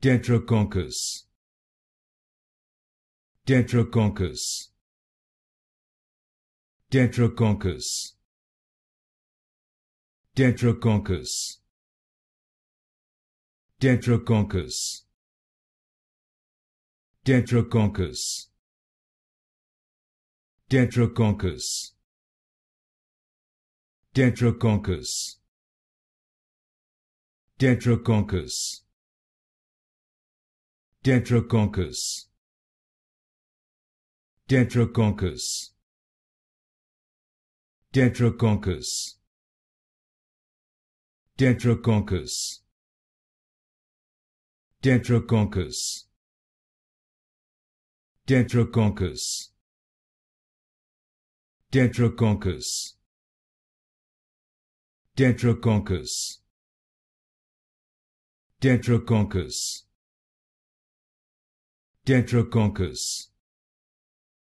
Tetraconchus. Tetraconchus. Tetraconchus. Tetraconchus. Tetraconchus. Tetraconchus. Tetraconchus. Tetraconchus. Tetraconchus. Tetraconcus. Tetraconcus. Tetraconcus. Tetraconcus. Tetraconcus. Tetraconcus. Tetraconcus. Tetraconcus. Tetraconchus Tetraconchus.